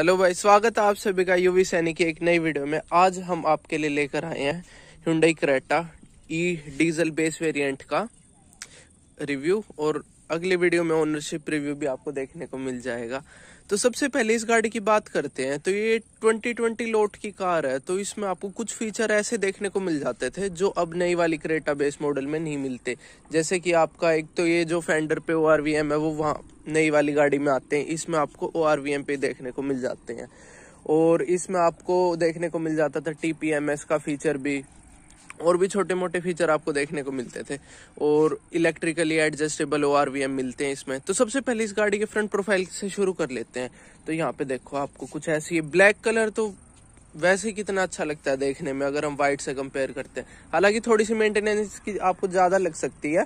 hello भाई स्वागत है आप सभी का यूवी सैनी की एक नई वीडियो में आज हम आपके लिए लेकर आए हैं Hyundai Creta E diesel base variant का रिव्यू और अगले वीडियो में ओनरशिप रिव्यू भी आपको देखने को मिल जाएगा तो सबसे पहले इस गाड़ी की बात करते हैं तो ये 2020 लोट की कार है तो इसमें आपको कुछ फीचर ऐसे देखने को मिल जाते थे जो अब नई वाली क्रेटा बेस मॉडल में नहीं मिलते जैसे कि आपका एक तो ये जो फेंडर पे ओ है वो वहाँ नई वाली गाड़ी में आते हैं इसमें आपको ओ पे देखने को मिल जाते हैं और इसमें आपको देखने को मिल जाता था टी का फीचर भी और भी छोटे मोटे फीचर आपको देखने को मिलते थे और इलेक्ट्रिकली एडजस्टेबल ओ मिलते हैं इसमें तो सबसे पहले इस गाड़ी के फ्रंट प्रोफाइल से शुरू कर लेते हैं तो यहाँ पे देखो आपको कुछ ऐसी है ब्लैक कलर तो वैसे कितना अच्छा लगता है देखने में अगर हम व्हाइट से कंपेयर करते हैं हालांकि थोड़ी सी मेंटेनेंस की आपको ज़्यादा लग सकती है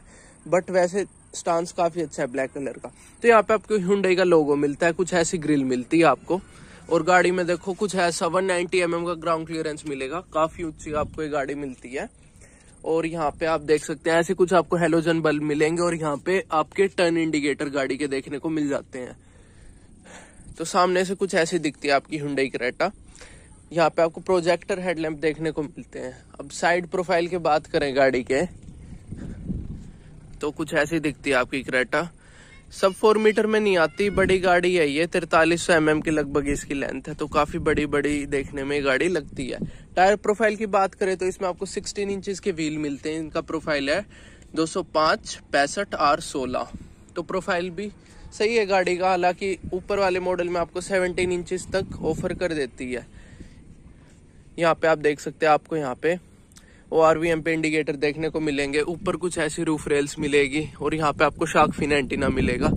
बट वैसे स्टांस काफ़ी अच्छा है ब्लैक कलर का तो यहाँ पे आपको हिंडई का लोगो मिलता है कुछ ऐसी ग्रिल मिलती है आपको और गाड़ी में देखो कुछ ऐसा वन नाइनटी एम का ग्राउंड क्लियरेंस मिलेगा काफी ऊंची आपको ये गाड़ी मिलती है और यहाँ पे आप देख सकते हैं ऐसे कुछ आपको हेलोजन बल्ब मिलेंगे और यहाँ पे आपके टर्न इंडिकेटर गाड़ी के देखने को मिल जाते हैं तो सामने से कुछ ऐसी दिखती है आपकी हुडई करेटा यहाँ पे आपको प्रोजेक्टर हेडलैम्प देखने को मिलते हैं अब साइड प्रोफाइल की बात करें गाड़ी के तो कुछ ऐसी दिखती है आपकी करेटा सब फोर मीटर में नहीं आती बड़ी गाड़ी है ये तिरतालीस सौ एम के लगभग इसकी लेंथ है तो काफी बड़ी बड़ी देखने में गाड़ी लगती है टायर प्रोफाइल की बात करें तो इसमें आपको 16 इंचेस के व्हील मिलते हैं इनका प्रोफाइल है 205 पैंसठ आर सोलह तो प्रोफाइल भी सही है गाड़ी का हालांकि ऊपर वाले मॉडल में आपको 17 इंचेस तक ऑफर कर देती है यहाँ पे आप देख सकते हैं आपको यहाँ पे ओ आर वी एम पे इंडिकेटर देखने को मिलेंगे ऊपर कुछ ऐसी रूफ रेल्स मिलेगी और यहाँ पे आपको शार्क फिन एंटीना मिलेगा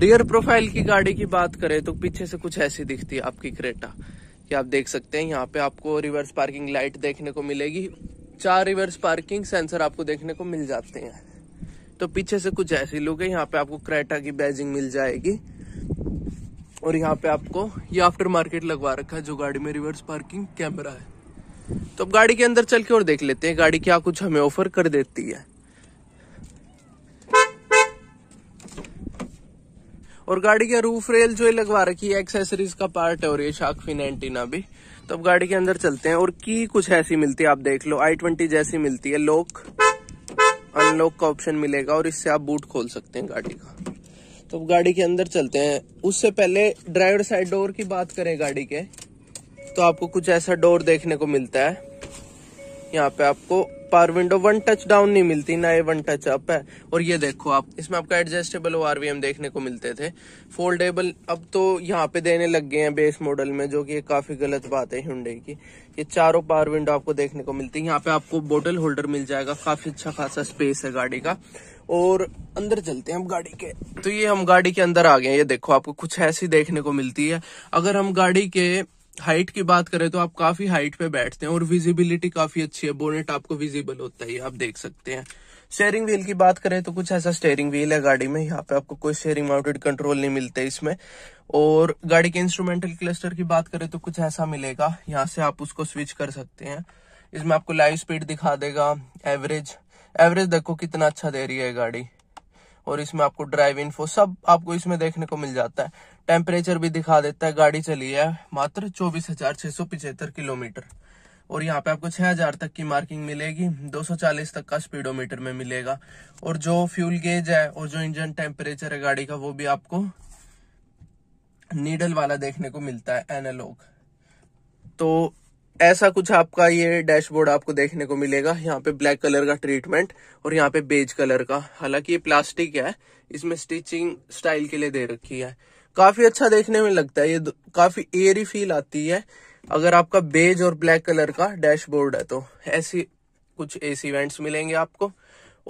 रियर प्रोफाइल की गाड़ी की बात करें तो पीछे से कुछ ऐसी दिखती है आपकी क्रेटा कि आप देख सकते हैं यहाँ पे आपको रिवर्स पार्किंग लाइट देखने को मिलेगी चार रिवर्स पार्किंग सेंसर आपको देखने को मिल जाते हैं तो पीछे से कुछ ऐसी लुक है यहाँ पे आपको क्रेटा की बैजिंग मिल जाएगी और यहाँ पे आपको ये आफ्टर मार्केट लगवा रखा है जो गाड़ी में रिवर्स पार्किंग कैमरा है तो अब गाड़ी के अंदर चल के और देख लेते हैं गाड़ी क्या कुछ हमें ऑफर कर देती है और गाड़ी का रूफ रेल जो लगवा रखी है एक्सेसरीज का पार्ट है और ये शार्क फिन एंटीना भी तो अब गाड़ी के अंदर चलते हैं और की कुछ ऐसी मिलती है आप देख लो आई ट्वेंटी जैसी मिलती है लॉक अनलॉक का ऑप्शन मिलेगा और इससे आप बूट खोल सकते हैं गाड़ी का तो अब गाड़ी के अंदर चलते हैं उससे पहले ड्राइवर साइड डोर की बात करें गाड़ी के तो आपको कुछ ऐसा डोर देखने को मिलता है यहाँ पे आपको power window one touch down नहीं मिलती ना ये वन टच अप है और ये देखो आप इसमें आपका एडजस्टेबल आरवीएम देखने को मिलते थे फोल्डेबल अब तो यहाँ पे देने लग गए हैं बेस मॉडल में जो कि काफी गलत बात है हिंडे की ये चारों पावर विंडो आपको देखने को मिलती है यहाँ पे आपको बोटल होल्डर मिल जाएगा काफी अच्छा खासा स्पेस है गाड़ी का और अंदर चलते हैं हम गाड़ी के तो ये हम गाड़ी के अंदर आ गए ये देखो आपको कुछ ऐसी देखने को मिलती है अगर हम गाड़ी के हाइट की बात करें तो आप काफी हाइट पे बैठते हैं और विजिबिलिटी काफी अच्छी है बोनेट आपको विजिबल होता है आप देख सकते हैं स्टेयरिंग व्हील की बात करें तो कुछ ऐसा स्टेयरिंग व्हील है गाड़ी में यहाँ पे आपको कोई स्टेयरिंग माउंटेड कंट्रोल नहीं मिलते इसमें और गाड़ी के इंस्ट्रूमेंटल क्लस्टर की बात करें तो कुछ ऐसा मिलेगा यहाँ से आप उसको स्विच कर सकते हैं इसमें आपको लाइव स्पीड दिखा देगा एवरेज एवरेज देखो कितना अच्छा दे रही है गाड़ी और इसमें आपको ड्राइव इन्फो सब आपको इसमें देखने को मिल जाता है टेम्परेचर भी दिखा देता है गाड़ी चली है मात्र चौबीस हजार छह सौ पिछहत्तर किलोमीटर और यहाँ पे आपको 6000 तक की मार्किंग मिलेगी 240 तक का स्पीडोमीटर में मिलेगा और जो फ्यूल गेज है और जो इंजन टेम्परेचर है गाड़ी का वो भी आपको नीडल वाला देखने को मिलता है एनालॉग तो ऐसा कुछ आपका ये डैशबोर्ड आपको देखने को मिलेगा यहाँ पे ब्लैक कलर का ट्रीटमेंट और यहाँ पे बेज कलर का हालांकि ये प्लास्टिक है इसमें स्टिचिंग स्टाइल के लिए दे रखी है काफी अच्छा देखने में लगता है ये काफी एयरी फील आती है अगर आपका बेज और ब्लैक कलर का डैशबोर्ड है तो ऐसी कुछ सी इवेंट्स मिलेंगे आपको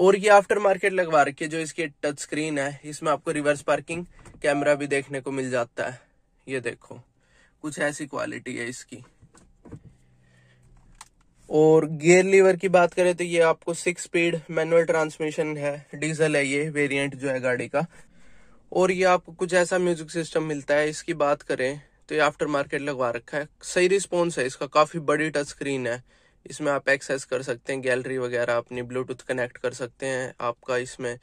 और ये आफ्टर मार्केट लगवा रखी है जो इसकी टच स्क्रीन है इसमें आपको रिवर्स पार्किंग कैमरा भी देखने को मिल जाता है ये देखो कुछ ऐसी क्वालिटी है इसकी और गियर लीवर की बात करें तो ये आपको सिक्स स्पीड मैनुअल ट्रांसमिशन है डीजल है ये वेरिएंट जो है गाड़ी का और ये आपको कुछ ऐसा म्यूजिक सिस्टम मिलता है इसकी बात करें तो ये आफ्टर मार्केट लगवा रखा है सही रिस्पॉन्स है इसका काफ़ी बड़ी टच स्क्रीन है इसमें आप एक्सेस कर सकते हैं गैलरी वगैरह अपनी ब्लूटूथ कनेक्ट कर सकते हैं आपका इसमें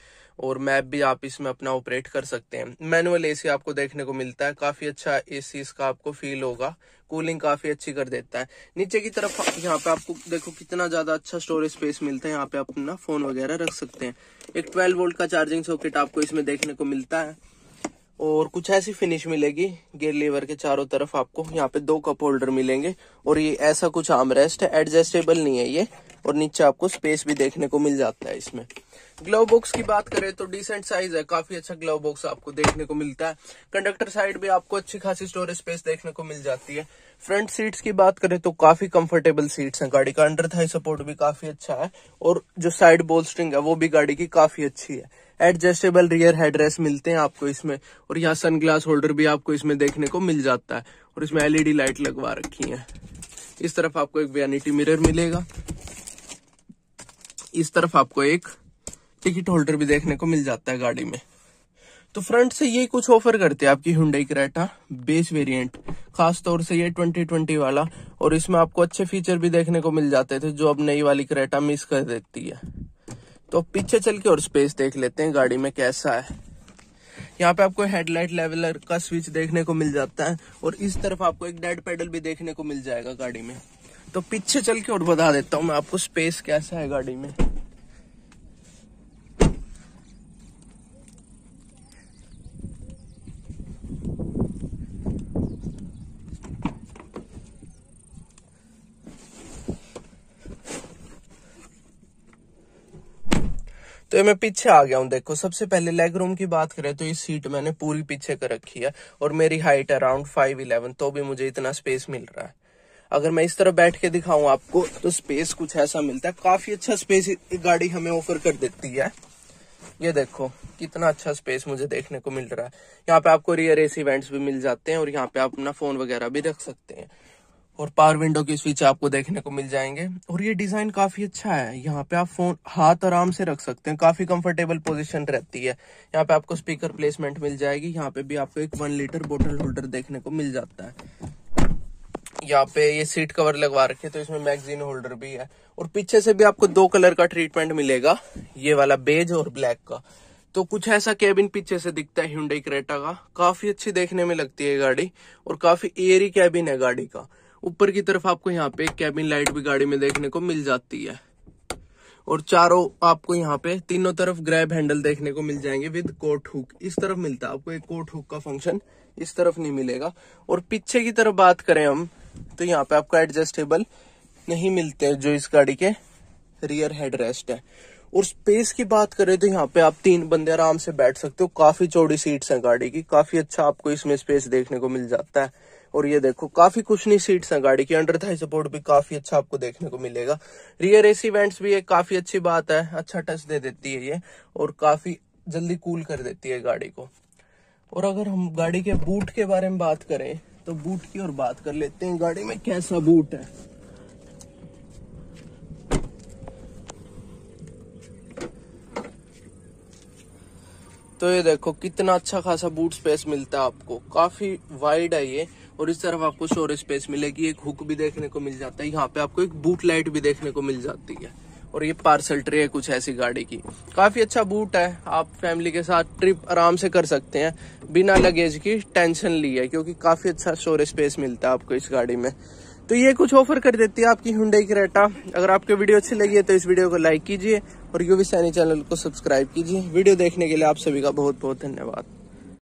और मैप भी आप इसमें अपना ऑपरेट कर सकते हैं मैनुअल एसी आपको देखने को मिलता है काफ़ी अच्छा एसी इसका आपको फील होगा कूलिंग काफ़ी अच्छी कर देता है नीचे की तरफ यहाँ पे आपको देखो कितना ज़्यादा अच्छा स्टोरेज स्पेस मिलता है यहाँ पे अपना फ़ोन वगैरह रख सकते हैं एक ट्वेल्व वोल्ट का चार्जिंग सॉकेट आपको इसमें देखने को मिलता है और कुछ ऐसी फिनिश मिलेगी गेयर लीवर के चारों तरफ आपको यहाँ पे दो कप होल्डर मिलेंगे और ये ऐसा कुछ आमरेस्ट है एडजस्टेबल नहीं है ये और नीचे आपको स्पेस भी देखने को मिल जाता है इसमें ग्लव बॉक्स की बात करें तो डिसेंट साइज है काफी अच्छा ग्लव बॉक्स आपको देखने को मिलता है कंडक्टर साइड भी आपको अच्छी खासी स्टोरेज स्पेस देखने को मिल जाती है फ्रंट सीट्स की बात करें तो काफी कंफर्टेबल सीट्स हैं गाड़ी का अंडर थाई सपोर्ट भी काफी अच्छा है और जो साइड बोल स्ट्रिंग है वो भी गाड़ी की काफी अच्छी है एडजस्टेबल रियर हेडरेस्ट मिलते हैं आपको इसमें और यहाँ सन ग्लास होल्डर भी आपको इसमें देखने को मिल जाता है और इसमें एलईडी लाइट लगवा रखी है इस तरफ आपको एक वैनिटी मिरर मिलेगा इस तरफ आपको एक टिकट होल्डर भी देखने को मिल जाता है गाड़ी में तो फ्रंट से ये कुछ ऑफर करते हैं आपकी हुडई क्रेटा बेस वेरिएंट खास तौर से ये 2020 वाला और इसमें आपको अच्छे फीचर भी देखने को मिल जाते थे जो अब नई वाली क्रेटा मिस कर देती है तो पीछे चल के और स्पेस देख लेते हैं गाड़ी में कैसा है यहाँ पे आपको हेडलाइट लेवलर का स्विच देखने को मिल जाता है और इस तरफ आपको एक डेड पेडल भी देखने को मिल जाएगा गाड़ी में तो पीछे चल के और बता देता हूँ मैं आपको स्पेस कैसा है गाड़ी में तो मैं पीछे आ गया हूँ देखो सबसे पहले लेग रूम की बात करें तो ये सीट मैंने पूरी पीछे कर रखी है और मेरी हाइट अराउंड फाइव इलेवन तो भी मुझे इतना स्पेस मिल रहा है अगर मैं इस तरह बैठ के दिखाऊं आपको तो स्पेस कुछ ऐसा मिलता है काफी अच्छा स्पेस गाड़ी हमें ऑफर कर देती है ये देखो कितना अच्छा स्पेस मुझे देखने को मिल रहा है यहाँ पे आपको रियर एसी वेंट्स भी मिल जाते हैं और यहाँ पे आप अपना फोन वगैरह भी रख सकते हैं और पावर विंडो के स्विच आपको देखने को मिल जाएंगे और ये डिजाइन काफी अच्छा है यहाँ पे आप फोन हाथ आराम से रख सकते हैं काफी कंफर्टेबल पोजीशन रहती है यहाँ पे आपको स्पीकर प्लेसमेंट मिल जाएगी यहाँ पे भी आपको एक वन लीटर बोतल होल्डर देखने को मिल जाता है यहाँ पे ये सीट कवर लगवा रखे तो इसमें मैगजीन होल्डर भी है और पीछे से भी आपको दो कलर का ट्रीटमेंट मिलेगा ये वाला बेज और ब्लैक का तो कुछ ऐसा केबिन पीछे से दिखता है हिंडई क्रेटा का काफी अच्छी देखने में लगती है गाड़ी और काफी एयरी कैबिन है गाड़ी का ऊपर की तरफ आपको यहाँ पे कैबिन लाइट भी गाड़ी में देखने को मिल जाती है और चारों आपको यहाँ पे तीनों तरफ ग्रैब हैंडल देखने को मिल जाएंगे विद कोट हुक इस तरफ मिलता है आपको एक कोट हुक का फंक्शन इस तरफ नहीं मिलेगा और पीछे की तरफ बात करें हम तो यहाँ पे आपको एडजस्टेबल नहीं मिलते जो इस गाड़ी के रियर हेड रेस्ट है और स्पेस की बात करें तो यहाँ पे आप तीन बंदे आराम से बैठ सकते हो काफी चौड़ी सीट्स हैं गाड़ी की काफी अच्छा आपको इसमें स्पेस देखने को मिल जाता है और ये देखो काफी कुछ नहीं सीट्स हैं गाड़ी की अंडर था सपोर्ट भी काफी अच्छा आपको देखने को मिलेगा रियर एसी वेंट्स भी एक काफी अच्छी बात है अच्छा टच दे देती है ये और काफी जल्दी कूल कर देती है गाड़ी को और अगर हम गाड़ी के बूट के बारे में बात करें तो बूट की और बात कर लेते हैं गाड़ी में कैसा बूट है तो ये देखो कितना अच्छा खासा बूट स्पेस मिलता है आपको काफी वाइड है ये और इस तरफ आपको स्टोरेज स्पेस मिलेगी एक हुक भी देखने को मिल जाता है यहाँ पे आपको एक बूट लाइट भी देखने को मिल जाती है और ये पार्सल ट्रे है कुछ ऐसी गाड़ी की काफी अच्छा बूट है आप फैमिली के साथ ट्रिप आराम से कर सकते हैं बिना लगेज की टेंशन ली है क्योंकि काफी अच्छा स्टोरेज स्पेस मिलता है आपको इस गाड़ी में तो ये कुछ ऑफर कर देती है आपकी हुडई की रेटा अगर आपको वीडियो अच्छी लगी है तो इस वीडियो को लाइक कीजिए और यूवी सैनी चैनल को सब्सक्राइब कीजिए वीडियो देखने के लिए आप सभी का बहुत बहुत धन्यवाद